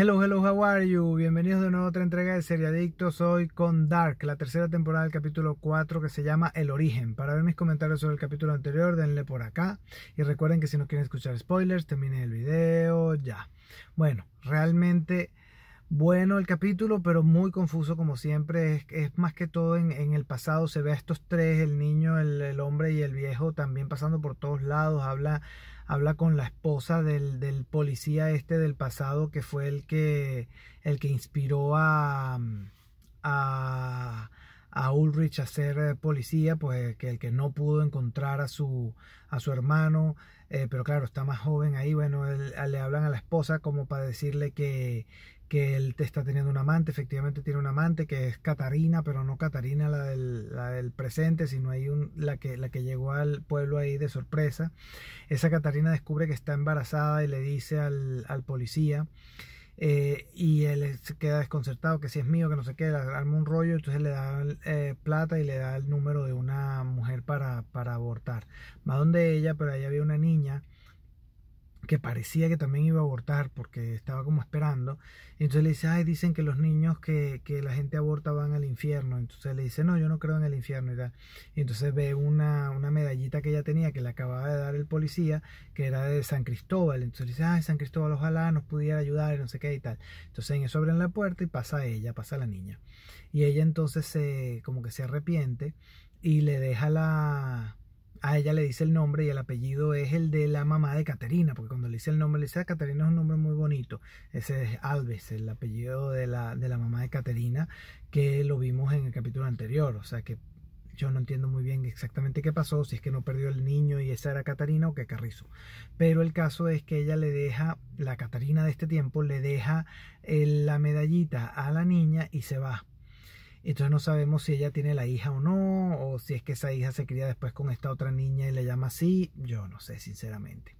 Hello, hello, how are you? Bienvenidos de una otra entrega de Seriadictos. Soy con Dark, la tercera temporada del capítulo 4 que se llama El Origen. Para ver mis comentarios sobre el capítulo anterior, denle por acá. Y recuerden que si no quieren escuchar spoilers, terminen el video ya. Bueno, realmente bueno el capítulo, pero muy confuso como siempre. Es, es más que todo en, el pasado. Se ve a estos tres, el niño, el, hombre y el viejo, también pasando por todos lados. Habla, habla con la esposa del, policía este del pasado, que fue el que, el que inspiró a, a, Ulrich a ser eh, policía, pues que el que no pudo encontrar a su, a su hermano. Eh, pero claro, está más joven ahí. Bueno, le hablan a la esposa como para decirle que, que él te está teniendo un amante, efectivamente tiene un amante que es Catarina, pero no Catarina la del, presente, sino hay un, la, que, la que llegó al pueblo ahí de sorpresa. Esa Catarina descubre que está embarazada y le dice al, al policía eh, y él se queda desconcertado que si es mío, que no sé qué, le arma un rollo, entonces le da eh, plata y le da el número de una mujer para, para abortar. Va donde ella, pero ahí había una niña que parecía que también iba a abortar porque estaba como esperando. entonces le dice, ay, dicen que los niños que, que la gente aborta van al infierno. Entonces le dice, no, yo no creo en el infierno. Y, tal. y entonces ve una, una, medallita que ella tenía que le acababa de dar el policía, que era de San Cristóbal. Entonces le dice, ay, San Cristóbal, ojalá nos pudiera ayudar y no sé qué y tal. Entonces en eso abren la puerta y pasa ella, pasa la niña. Y ella entonces se, como que se arrepiente y le deja la a ella le dice el nombre y el apellido es el de la mamá de Caterina, porque cuando le dice el nombre, le dice, a ah, Caterina es un nombre muy bonito. Ese es Alves, el apellido de la, de la mamá de Caterina, que lo vimos en el capítulo anterior. O sea que yo no entiendo muy bien exactamente qué pasó, si es que no perdió el niño y esa era Caterina o qué carrizo. Pero el caso es que ella le deja, la Caterina de este tiempo, le deja eh, la medallita a la niña y se va. Entonces no sabemos si ella tiene la hija o no, o si es que esa hija se cría después con esta otra niña y le llama así. Yo no sé, sinceramente.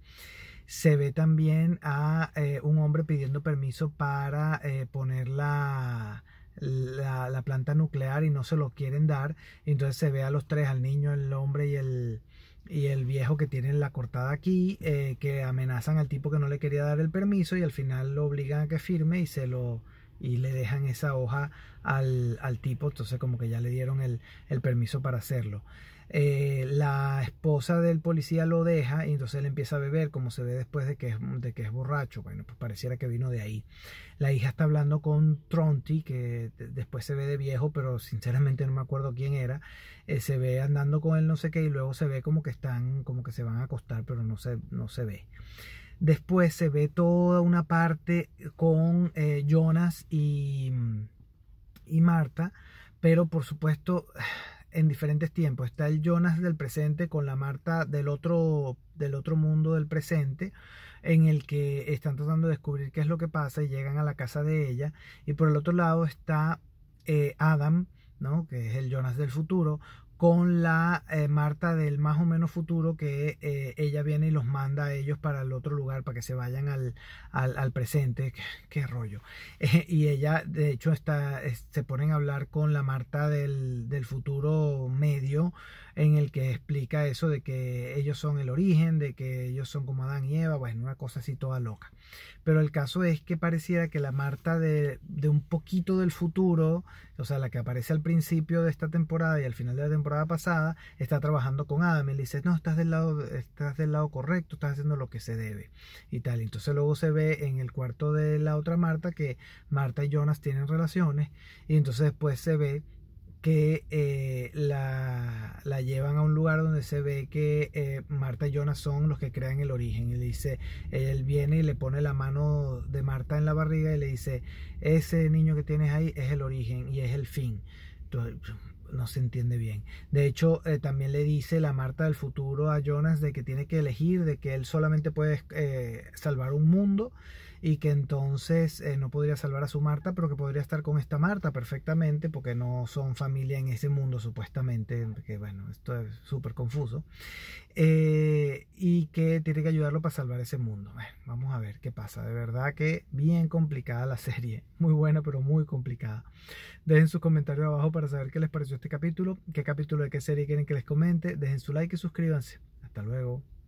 Se ve también a eh, un hombre pidiendo permiso para eh, poner la, la, planta nuclear y no se lo quieren dar. Entonces se ve a los tres, al niño, el hombre y el, y el viejo que tienen la cortada aquí, eh, que amenazan al tipo que no le quería dar el permiso y al final lo obligan a que firme y se lo y le dejan esa hoja al, al tipo, entonces como que ya le dieron el, el permiso para hacerlo. Eh, la esposa del policía lo deja y entonces él empieza a beber, como se ve después de que es, de que es borracho. Bueno, pues pareciera que vino de ahí. La hija está hablando con Tronti, que después se ve de viejo, pero sinceramente no me acuerdo quién era. Eh, se ve andando con él no sé qué y luego se ve como que están, como que se van a acostar, pero no se, no se ve. Después se ve toda una parte con eh, Jonas y, y Marta, pero por supuesto en diferentes tiempos. Está el Jonas del presente con la Marta del otro, del otro mundo del presente, en el que están tratando de descubrir qué es lo que pasa y llegan a la casa de ella. Y por el otro lado está eh, Adam, ¿no? que es el Jonas del futuro, con la eh, Marta del más o menos futuro que eh, ella viene y los manda a ellos para el otro lugar para que se vayan al, al, presente qué, rollo eh, y ella de hecho está se ponen a hablar con la Marta del, del futuro medio en el que explica eso de que ellos son el origen, de que ellos son como Adán y Eva, bueno, una cosa así toda loca. Pero el caso es que pareciera que la Marta de, de un poquito del futuro, o sea, la que aparece al principio de esta temporada y al final de la temporada pasada, está trabajando con Adam y le dice, no, estás del lado, estás del lado correcto, estás haciendo lo que se debe y tal. Entonces luego se ve en el cuarto de la otra Marta que Marta y Jonas tienen relaciones y entonces después se ve que eh, la, la, llevan a un lugar donde se ve que eh, Marta y Jonas son los que crean el origen. Y le dice, él viene y le pone la mano de Marta en la barriga y le dice, ese niño que tienes ahí es el origen y es el fin. Entonces, no se entiende bien. De hecho, eh, también le dice la Marta del futuro a Jonas de que tiene que elegir, de que él solamente puede eh, salvar un mundo y que entonces eh, no podría salvar a su Marta, pero que podría estar con esta Marta perfectamente, porque no son familia en ese mundo supuestamente, que bueno, esto es súper confuso, eh, y que tiene que ayudarlo para salvar ese mundo. vamos a ver qué pasa, de verdad que bien complicada la serie, muy buena pero muy complicada. Dejen sus comentarios abajo para saber qué les pareció este capítulo, qué capítulo de qué serie quieren que les comente, dejen su like y suscríbanse. Hasta luego.